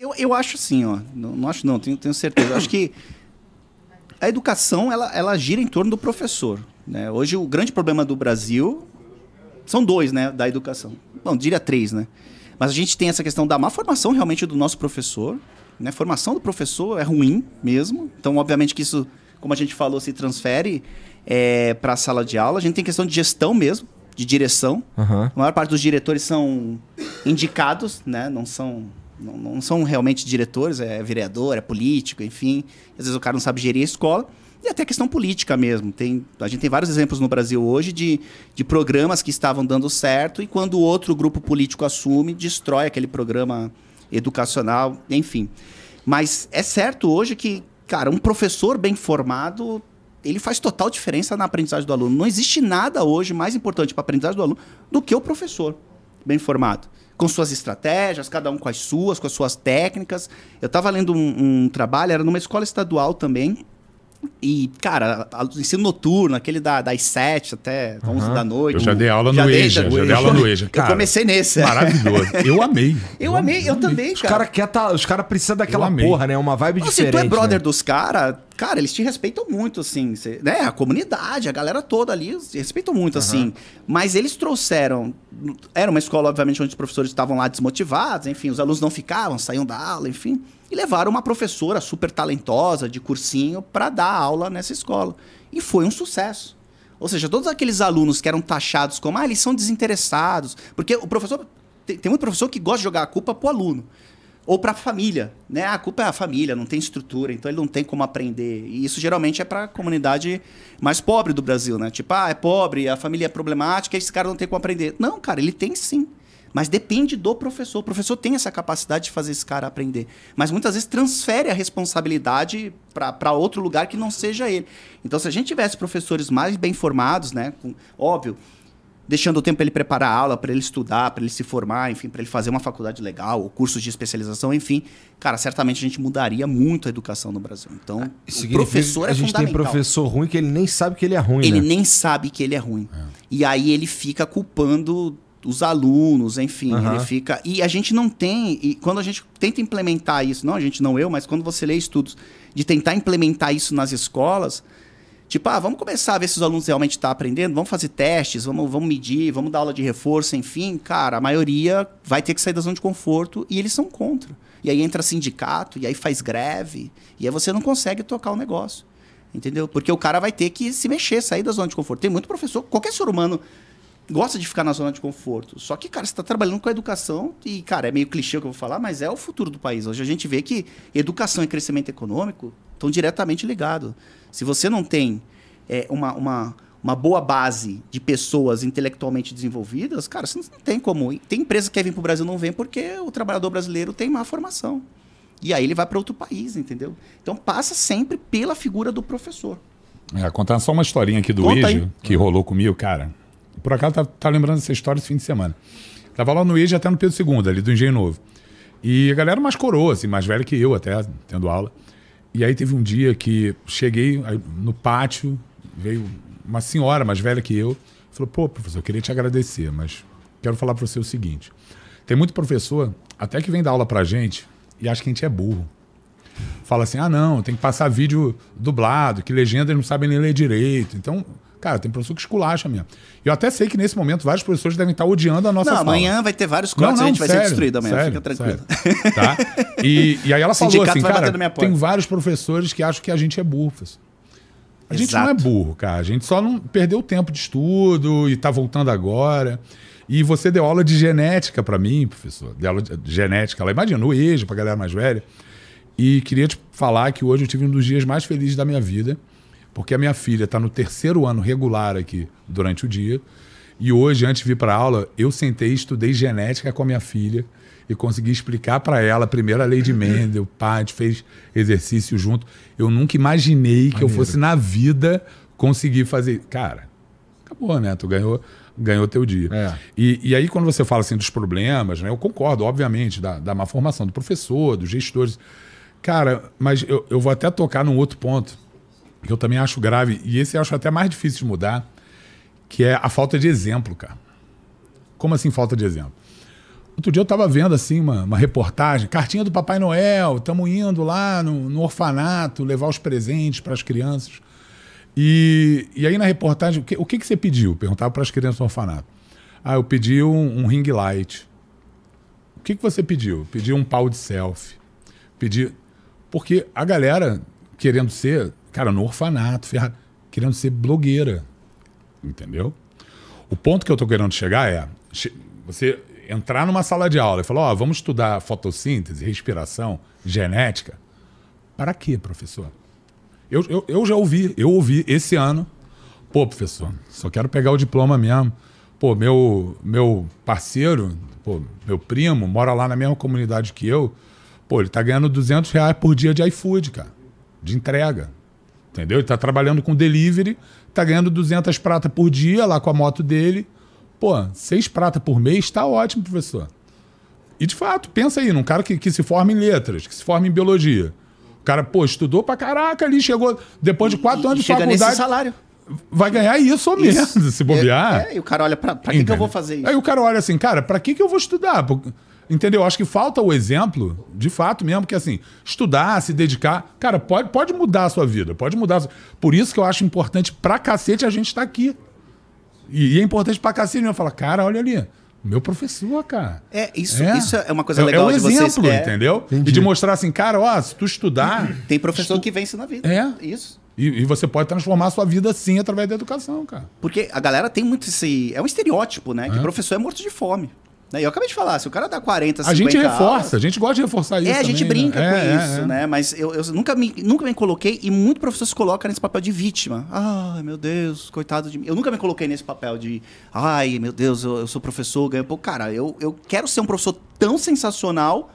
Eu, eu acho assim, ó. Não, não acho não, tenho, tenho certeza. Eu acho que a educação ela, ela gira em torno do professor. Né? Hoje o grande problema do Brasil são dois, né, da educação. Bom, diria três, né? Mas a gente tem essa questão da má formação realmente do nosso professor. Né? Formação do professor é ruim mesmo. Então, obviamente que isso, como a gente falou, se transfere é, para a sala de aula. A gente tem questão de gestão mesmo, de direção. Uhum. A maior parte dos diretores são indicados, né? Não são não, não são realmente diretores, é vereador, é político, enfim. Às vezes o cara não sabe gerir a escola e até questão política mesmo. Tem, a gente tem vários exemplos no Brasil hoje de, de programas que estavam dando certo e quando outro grupo político assume, destrói aquele programa educacional, enfim. Mas é certo hoje que, cara, um professor bem formado, ele faz total diferença na aprendizagem do aluno. Não existe nada hoje mais importante para a aprendizagem do aluno do que o professor bem formado com suas estratégias, cada um com as suas, com as suas técnicas. Eu estava lendo um, um trabalho, era numa escola estadual também, e, cara, o ensino noturno, aquele da, das 7 até 11 uhum. da noite. Eu já dei aula no EJA. Já dei aula no EJA. Cara, eu comecei nesse. Maravilhoso. Eu amei. Eu, eu amei, eu também, os cara. cara tá, os caras precisam daquela porra, né? Uma vibe diferente. Assim, Se tu é brother né? dos caras, cara, eles te respeitam muito, assim. Cê, né? A comunidade, a galera toda ali, respeitam muito, uhum. assim. Mas eles trouxeram. Era uma escola, obviamente, onde os professores estavam lá desmotivados, enfim, os alunos não ficavam, saíam da aula, enfim. E levaram uma professora super talentosa de cursinho para dar aula nessa escola. E foi um sucesso. Ou seja, todos aqueles alunos que eram taxados como, ah, eles são desinteressados. Porque o professor. Tem, tem muito professor que gosta de jogar a culpa pro aluno. Ou para a família, né? A culpa é a família, não tem estrutura, então ele não tem como aprender. E isso geralmente é para a comunidade mais pobre do Brasil, né? Tipo, ah, é pobre, a família é problemática, esse cara não tem como aprender. Não, cara, ele tem sim. Mas depende do professor. O professor tem essa capacidade de fazer esse cara aprender. Mas muitas vezes transfere a responsabilidade para outro lugar que não seja ele. Então, se a gente tivesse professores mais bem formados, né? Com, óbvio, deixando o tempo para ele preparar a aula, para ele estudar, para ele se formar, enfim, para ele fazer uma faculdade legal, ou cursos de especialização, enfim. Cara, certamente a gente mudaria muito a educação no Brasil. Então, ah, o professor é fundamental. A gente tem professor ruim que ele nem sabe que ele é ruim, Ele né? nem sabe que ele é ruim. É. E aí ele fica culpando os alunos, enfim, uhum. ele fica. E a gente não tem. E quando a gente tenta implementar isso, não a gente, não eu, mas quando você lê estudos de tentar implementar isso nas escolas, tipo, ah, vamos começar a ver se os alunos realmente estão tá aprendendo, vamos fazer testes, vamos, vamos medir, vamos dar aula de reforço, enfim, cara, a maioria vai ter que sair da zona de conforto e eles são contra. E aí entra sindicato, e aí faz greve, e aí você não consegue tocar o negócio. Entendeu? Porque o cara vai ter que se mexer, sair da zona de conforto. Tem muito professor, qualquer ser humano gosta de ficar na zona de conforto. Só que, cara, você está trabalhando com a educação e, cara, é meio clichê o que eu vou falar, mas é o futuro do país. Hoje a gente vê que educação e crescimento econômico estão diretamente ligados. Se você não tem é, uma, uma, uma boa base de pessoas intelectualmente desenvolvidas, cara, você não tem como. Tem empresa que quer vir para o Brasil não vem porque o trabalhador brasileiro tem má formação. E aí ele vai para outro país, entendeu? Então passa sempre pela figura do professor. É, só uma historinha aqui do Conta que rolou comigo, cara. Por acaso, tá, tá lembrando essa história esse fim de semana. Tava lá no IEJ até no Pedro II, ali do Engenho Novo. E a galera mais coroa, assim, mais velha que eu até, tendo aula. E aí teve um dia que cheguei no pátio, veio uma senhora mais velha que eu, falou: pô, professor, eu queria te agradecer, mas quero falar para você o seguinte. Tem muito professor, até que vem dar aula pra gente, e acha que a gente é burro. Fala assim: ah, não, tem que passar vídeo dublado, que legenda eles não sabem nem ler direito. Então, Cara, tem professor que esculacha mesmo. Eu até sei que nesse momento vários professores devem estar odiando a nossa não, fala. amanhã vai ter vários cortes, não, não, a gente sério, vai ser destruído amanhã, sério, fica tranquilo. Sério, tá? E, e, aí ela falou assim, cara, tem vários professores que acham que a gente é burro. A gente não é burro, cara. A gente só não perdeu tempo de estudo e está voltando agora. E você deu aula de genética para mim, professor. Deu aula de genética lá, imagina, no EJA, pra galera mais velha. E queria te falar que hoje eu tive um dos dias mais felizes da minha vida porque a minha filha está no terceiro ano regular aqui durante o dia. E hoje, antes de vir para aula, eu sentei e estudei genética com a minha filha e consegui explicar para ela primeiro a lei de Mendel, pá, a gente fez exercício junto. Eu nunca imaginei que Maneiro. eu fosse na vida conseguir fazer. Cara, acabou, né? Tu ganhou, ganhou teu dia. É. E, e aí, quando você fala assim dos problemas, né? Eu concordo, obviamente, da, da má formação do professor, dos gestores. Cara, mas eu, eu vou até tocar num outro ponto que eu também acho grave, e esse eu acho até mais difícil de mudar, que é a falta de exemplo, cara. Como assim falta de exemplo? Outro dia eu estava vendo assim uma, uma, reportagem, cartinha do Papai Noel, estamos indo lá no, no, orfanato levar os presentes para as crianças. E, e aí na reportagem, o que, o que, que você pediu? Perguntava para as crianças do orfanato. Ah, eu pedi um, um ring light. O que, que você pediu? Pedi um pau de selfie. Pedi. Porque a galera, querendo ser, cara, no orfanato, ferrado, querendo ser blogueira. Entendeu? O ponto que eu tô querendo chegar é você entrar numa sala de aula e falar, ó, oh, vamos estudar fotossíntese, respiração, genética. Para quê, professor? Eu, eu, eu já ouvi, eu ouvi esse ano. Pô, professor, só quero pegar o diploma mesmo. Pô, meu, meu parceiro, pô, meu primo, mora lá na mesma comunidade que eu. Pô, ele tá ganhando 200 reais por dia de iFood, cara. De entrega. Entendeu? Ele tá trabalhando com delivery, tá ganhando 200 pratas por dia lá com a moto dele. Pô, 6 pratas por mês está ótimo, professor. E de fato, pensa aí, num cara que, que se forma em letras, que se forma em biologia. O cara, pô, estudou pra caraca ali, chegou depois de 4 e, anos de faculdade. Nesse salário. Vai ganhar isso ou menos, se bobear. É, é, e o cara olha, pra, pra que, que, eu vou fazer isso? Aí o cara olha assim, cara, pra que, que eu vou estudar? Porque Entendeu? Acho que falta o exemplo, de fato mesmo, que assim, estudar, se dedicar, cara, pode, pode mudar a sua vida, pode mudar. Sua... Por isso que eu acho importante pra cacete a gente estar tá aqui. E, e, é importante pra cacete eu falar, cara, olha ali, meu professor, cara. É, isso é, isso é uma coisa legal é, é o de exemplo, vocês. É. entendeu? E de mostrar assim, cara, ó, se tu estudar... Tem professor estu... que vence na vida. É. Isso. E, e, você pode transformar a sua vida sim através da educação, cara. Porque a galera tem muito esse. É um estereótipo, né? É. Que professor é morto de fome. Né? Eu acabei de falar, se o cara dá 40, 50 A gente reforça, aulas, a gente gosta de reforçar isso. É, a gente também, brinca né? com é, é isso, é, é. né? Mas eu, eu, nunca, me, nunca me coloquei, e muito professor se coloca nesse papel de vítima. Ai, meu Deus, coitado de mim. Eu nunca me coloquei nesse papel de, ai, meu Deus, eu, eu sou professor, ganho pouco. Cara, eu, eu quero ser um professor tão sensacional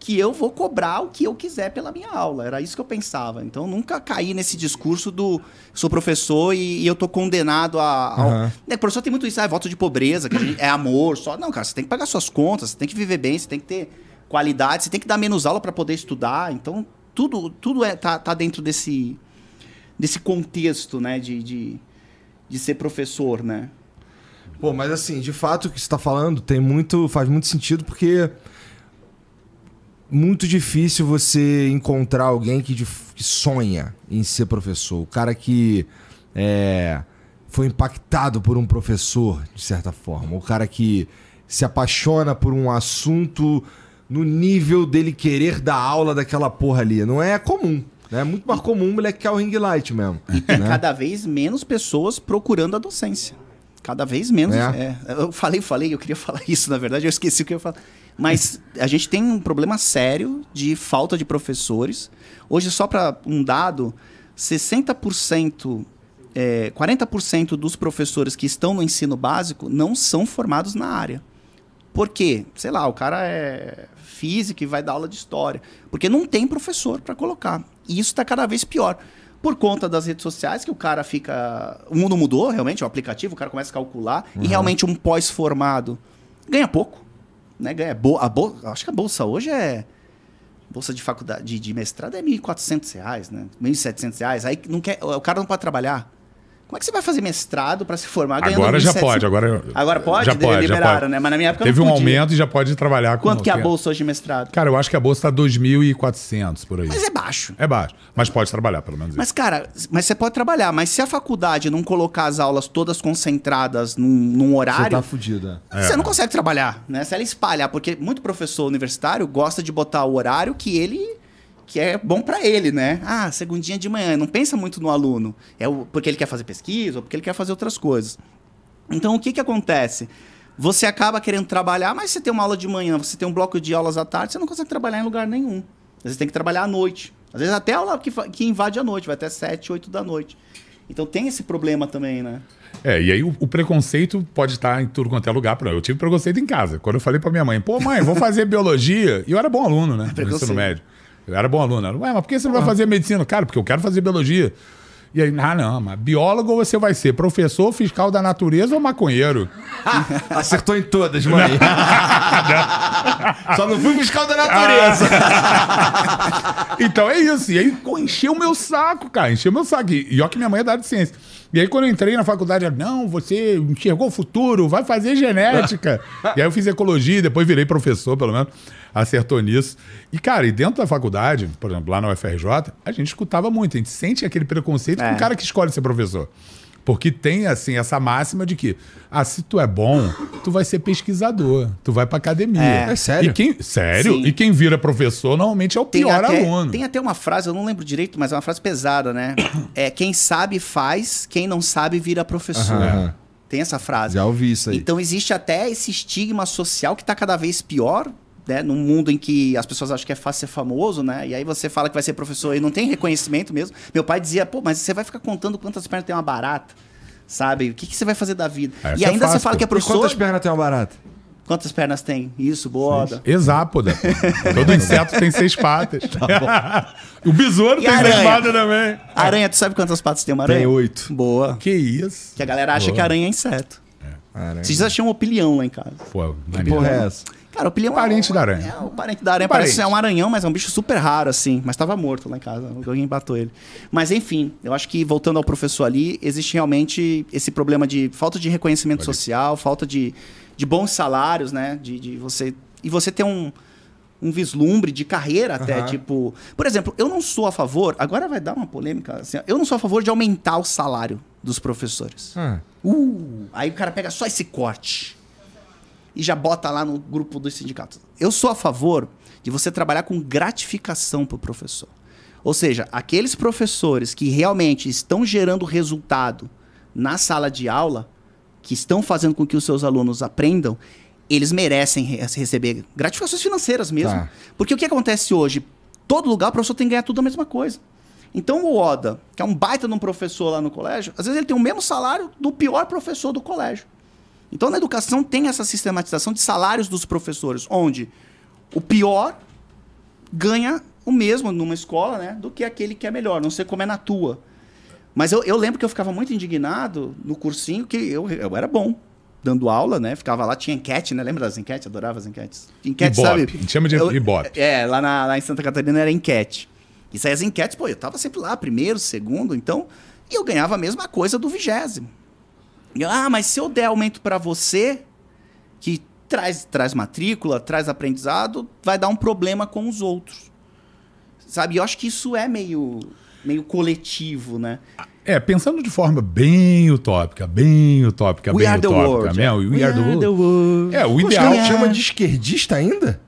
que eu vou cobrar o que eu quiser pela minha aula. Era isso que eu pensava. Então nunca caí nesse discurso do sou professor e, e eu tô condenado a. Ao... Uhum. Né, professor tem muito isso, ah, é voto de pobreza, que gente, é amor, só. Não, cara, você tem que pagar suas contas, você tem que viver bem, você tem que ter qualidade, você tem que dar menos aula para poder estudar. Então, tudo, tudo é, tá, tá dentro desse, desse contexto, né? De, de, de ser professor, né? Pô, mas assim, de fato o que você tá falando tem muito. faz muito sentido, porque muito difícil você encontrar alguém que, que sonha em ser professor. O cara que é, foi impactado por um professor, de certa forma. O cara que se apaixona por um assunto no nível dele querer dar aula daquela porra ali. Não é comum. Né? É né? muito mais comum o moleque que é o ring light mesmo. E tem né? cada vez menos pessoas procurando a docência. Cada vez menos. É. É. Eu falei, falei, eu queria falar isso, na verdade, eu esqueci o que eu ia falar. Mas a gente tem um problema sério de falta de professores. Hoje, só para um dado, 60%, é, 40% dos professores que estão no ensino básico não são formados na área. Por quê? Sei lá, o cara é físico e vai dar aula de história. Porque não tem professor para colocar. E isso está cada vez pior por conta das redes sociais, que o cara fica. O mundo mudou realmente, o aplicativo, o cara começa a calcular, uhum. e realmente um pós-formado ganha pouco né, ganha a bo acho que a bolsa hoje é bolsa de faculdade de mestrado é R$ 1.400, né? R$ 1.700. Aí não quer, o cara não pode trabalhar. Como é que você vai fazer mestrado para se formar Agora já 700... pode. Agora, agora pode? Já pode, liberaram, já pode. né? Mas na minha época Teve um aumento e já pode trabalhar com... Quanto que é a bolsa hoje de mestrado? Cara, eu acho que a bolsa tá 2.400 por aí. Mas é baixo. É baixo. Mas pode trabalhar, pelo menos. Mas, isso. cara, mas você pode trabalhar. Mas se a faculdade não colocar as aulas todas concentradas num, num horário... Você tá fudida. É. Você é. não consegue trabalhar, né? Se ela espalhar. Porque muito professor universitário gosta de botar o horário que ele que é bom para ele, né? Ah, segundinha de manhã, não pensa muito no aluno, é o, porque ele quer fazer pesquisa ou porque ele quer fazer outras coisas. Então, o que, que acontece? Você acaba querendo trabalhar, mas você tem uma aula de manhã, você tem um bloco de aulas à tarde, você não consegue trabalhar em lugar nenhum. Você tem que trabalhar à noite. Às vezes até a aula que, que invade a noite, vai até 7, 8 da noite. Então tem esse problema também, né? É, e aí o, o, preconceito pode estar em tudo quanto é lugar. Eu tive preconceito em casa. Quando eu falei para minha mãe, pô, mãe, vou fazer biologia. E eu era bom aluno, né? É no ensino médio. Eu era bom aluno. Era, Ué, mas por que você não vai fazer medicina? Cara, porque eu quero fazer biologia. E aí, ah, não, mas biólogo você vai ser professor, fiscal da natureza ou maconheiro? Acertou em todas, mãe. Só não fui fiscal da natureza. Ah. então é isso. E aí encheu o meu saco, cara. Encheu o meu saco. E, ó que minha mãe é da de ciência. E aí, quando eu entrei na faculdade, eu, não, você enxergou o futuro, vai fazer genética. e aí eu fiz ecologia, depois virei professor, pelo menos, acertou nisso. E, cara, e dentro da faculdade, por exemplo, lá na UFRJ, a gente escutava muito, a gente sente aquele preconceito é. com o cara que escolhe ser professor. Porque tem, assim, essa máxima de que, ah, se tu é bom, tu vai ser pesquisador, tu vai pra academia. É, é sério. E quem, sério? Sim. E quem vira professor normalmente é o tem pior até, aluno. Tem até uma frase, eu não lembro direito, mas é uma frase pesada, né? É, quem sabe faz, quem não sabe vira professor. Uhum. Tem essa frase. Já ouvi isso aí. Então existe até esse estigma social que tá cada vez pior né, num mundo em que as pessoas acham que é fácil ser famoso, né? E aí você fala que vai ser professor e não tem reconhecimento mesmo. Meu pai dizia, pô, mas você vai ficar contando quantas pernas tem uma barata, sabe? O que, que você vai fazer da vida? Essa ah, e é ainda é você fala que é professor. E quantas pernas tem uma barata? Quantas pernas tem? Isso, boda. Exápoda. Né, Todo inseto tem seis patas. Tá o besouro e tem aranha. seis patas também. Aranha, tu sabe quantas patas tem uma aranha? Tem oito. Boa. Que isso. Que a galera acha Boa. que aranha é inseto. É. Aranha. Vocês acham chamam opilião lá em casa. Pô, que porra é essa? Cara, o pilhão é parente é, da aranha. É, o parente da aranha. Parente. Parece é um aranhão, mas é um bicho super raro, assim. Mas estava morto lá em casa. Alguém bateu ele. Mas, enfim, eu acho que, voltando ao professor ali, existe realmente esse problema de falta de reconhecimento Pode. social, falta de, de bons salários, né? De, de você... E você ter um, um vislumbre de carreira até, uhum. tipo... Por exemplo, eu não sou a favor... Agora vai dar uma polêmica, assim. Eu não sou a favor de aumentar o salário dos professores. Hum. Uh, aí o cara pega só esse corte e já bota lá no grupo dos sindicatos. Eu sou a favor de você trabalhar com gratificação para o professor. Ou seja, aqueles professores que realmente estão gerando resultado na sala de aula, que estão fazendo com que os seus alunos aprendam, eles merecem re receber gratificações financeiras mesmo. Tá. Porque o que acontece hoje? Todo lugar o professor tem que ganhar tudo a mesma coisa. Então o Oda, que é um baita de um professor lá no colégio, às vezes ele tem o mesmo salário do pior professor do colégio. Então, na educação tem essa sistematização de salários dos professores, onde o pior ganha o mesmo numa escola, né, do que aquele que é melhor. Não sei como é na tua. Mas eu, eu lembro que eu ficava muito indignado no cursinho, que eu, eu era bom dando aula, né? Ficava lá, tinha enquete, né? Lembra das enquetes? Adorava as enquetes. Enquete, Ibope. sabe? A gente chama de eu, Ibope. É, lá, na, lá em Santa Catarina era enquete. E saía as enquetes, pô, eu tava sempre lá, primeiro, segundo, então... E eu ganhava a mesma coisa do vigésimo. Ah, mas se eu der aumento para você, que traz, traz matrícula, traz aprendizado, vai dar um problema com os outros. Sabe? Eu acho que isso é meio, meio coletivo, né? É, pensando de forma bem utópica, bem utópica, We bem utópica mesmo. We, we, are, the world. world. É, o ideal. chama é. de esquerdista ainda?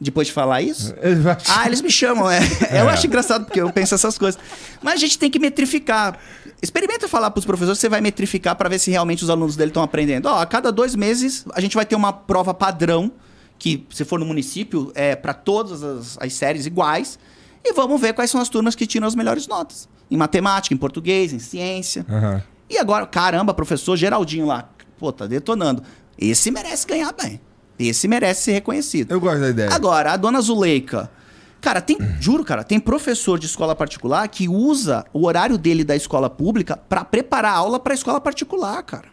depois de falar isso? ah, eles me chamam, é. é. Eu acho engraçado porque eu penso essas coisas. Mas a gente tem que metrificar. Experimenta falar para os professores, você vai metrificar para ver se realmente os alunos dele estão aprendendo. Ó, a cada dois meses a gente vai ter uma prova padrão, que se for no município, é para todas as, as séries iguais. E vamos ver quais são as turmas que tiram as melhores notas. Em matemática, em português, em ciência. Uhum. E agora, caramba, professor Geraldinho lá. Pô, tá detonando. Esse merece ganhar bem. Esse merece ser reconhecido. Eu gosto da ideia. Agora, a dona Zuleika. Cara, tem, hum. juro, cara, tem professor de escola particular que usa o horário dele da escola pública para preparar aula para escola particular, cara.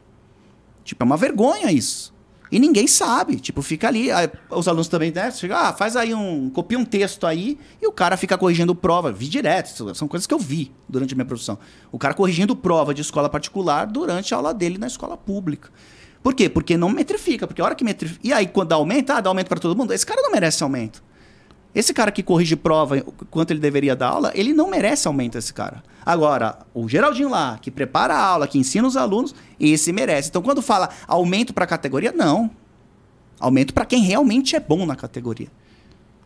Tipo, é uma vergonha isso. E ninguém sabe. Tipo, fica ali. Aí, os alunos também, né? Chega, ah, faz aí um. Copia um texto aí. E o cara fica corrigindo prova. Vi direto. São coisas que eu vi durante a minha profissão. O cara corrigindo prova de escola particular durante a aula dele na escola pública. Por quê? Porque não metrifica. Porque a hora que metrifica. E aí, quando aumenta, ah, dá aumento para todo mundo. Esse cara não merece aumento. Esse cara que corrige prova quanto ele deveria dar aula, ele não merece aumento, esse cara. Agora, o Geraldinho lá, que prepara a aula, que ensina os alunos, esse merece. Então, quando fala aumento para a categoria, não. Aumento para quem realmente é bom na categoria.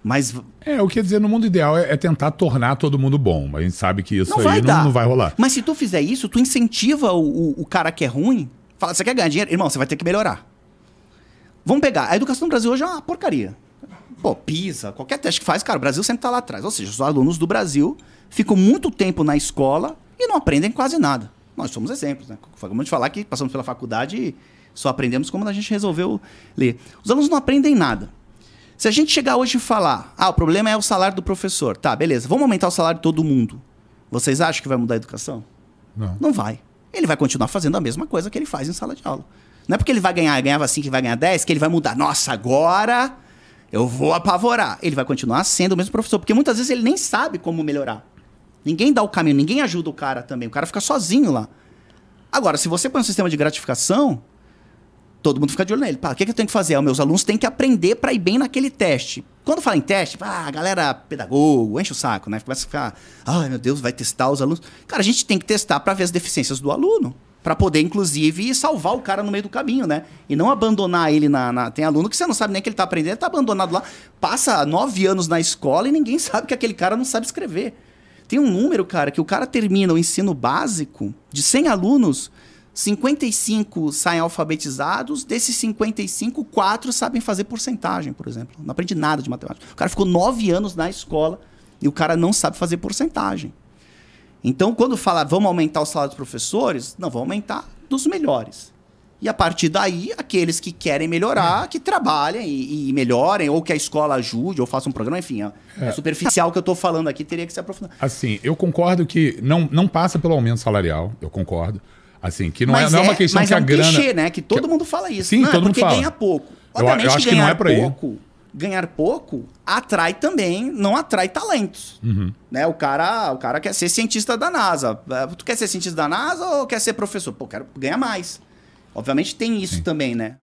Mas. É, o que quer dizer, no mundo ideal é, é, tentar tornar todo mundo bom. A gente sabe que isso não aí não, não, vai rolar. Mas se tu fizer isso, tu incentiva o, o, o cara que é ruim Fala, você quer ganhar dinheiro? Irmão, você vai ter que melhorar. Vamos pegar. A educação no Brasil hoje é uma porcaria. Pô, PISA, qualquer teste que faz, cara, o Brasil sempre está lá atrás. Ou seja, os alunos do Brasil ficam muito tempo na escola e não aprendem quase nada. Nós somos exemplos, né? Acabamos de falar que passamos pela faculdade e só aprendemos como a gente resolveu ler. Os alunos não aprendem nada. Se a gente chegar hoje e falar, ah, o problema é o salário do professor. Tá, beleza, vamos aumentar o salário de todo mundo. Vocês acham que vai mudar a educação? Não. Não vai ele vai continuar fazendo a mesma coisa que ele faz em sala de aula. Não é porque ele vai ganhar, ganhava assim que vai ganhar 10, que ele vai mudar. Nossa, agora eu vou apavorar. Ele vai continuar sendo o mesmo professor, porque muitas vezes ele nem sabe como melhorar. Ninguém dá o caminho, ninguém ajuda o cara também. O cara fica sozinho lá. Agora, se você põe um sistema de gratificação, todo mundo fica de olho nele. Pá, o que, é que eu tenho que fazer? Ah, meus alunos têm que aprender para ir bem naquele teste. Quando fala em teste, ah, a galera pedagogo, enche o saco, né? Começa a ficar, ai meu Deus, vai testar os alunos. Cara, a gente tem que testar para ver as deficiências do aluno. Para poder, inclusive, salvar o cara no meio do caminho, né? E não abandonar ele na, na... Tem aluno que você não sabe nem que ele tá aprendendo, ele tá abandonado lá. Passa nove anos na escola e ninguém sabe que aquele cara não sabe escrever. Tem um número, cara, que o cara termina o ensino básico de 100 alunos, 55 saem alfabetizados, desses 55, 4 sabem fazer porcentagem, por exemplo. Não aprende nada de matemática. O cara ficou 9 anos na escola e o cara não sabe fazer porcentagem. Então, quando fala vamos aumentar o salário dos professores, não, vamos aumentar dos melhores. E a partir daí, aqueles que querem melhorar, é. que trabalhem e, e, melhorem, ou que a escola ajude, ou faça um programa, enfim, é, é. superficial que eu estou falando aqui, teria que se aprofundar. Assim, eu concordo que não, não passa pelo aumento salarial, eu concordo. Assim, que não, é, não é, uma é, questão mas que é um a grana. Clichê, né? Que todo mundo fala isso. Sim, não, todo é porque mundo fala. ganha pouco. Obviamente, eu, eu acho que não é Pouco, ganhar pouco atrai também, não atrai talentos. Uhum. Né? O, cara, o cara quer ser cientista da NASA. É, tu quer ser cientista da NASA ou quer ser professor? Pô, quero ganhar mais. Obviamente tem isso Sim. também, né?